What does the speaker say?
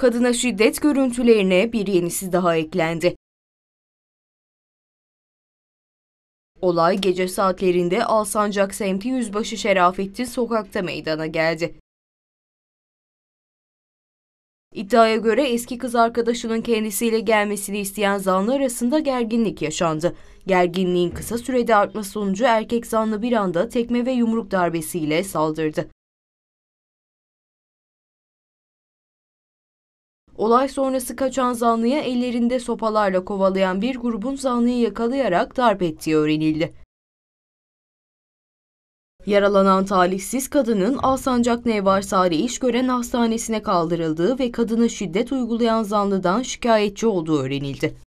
kadına şiddet görüntülerine bir yenisi daha eklendi. Olay gece saatlerinde Alsancak semti yüzbaşı Şerafettin sokakta meydana geldi. İddiaya göre eski kız arkadaşının kendisiyle gelmesini isteyen zanlı arasında gerginlik yaşandı. Gerginliğin kısa sürede artması sonucu erkek zanlı bir anda tekme ve yumruk darbesiyle saldırdı. Olay sonrası kaçan zanlıya ellerinde sopalarla kovalayan bir grubun zanlıyı yakalayarak darp ettiği öğrenildi. Yaralanan talihsiz kadının Alsancak Nevvarsari iş gören hastanesine kaldırıldığı ve kadına şiddet uygulayan zanlıdan şikayetçi olduğu öğrenildi.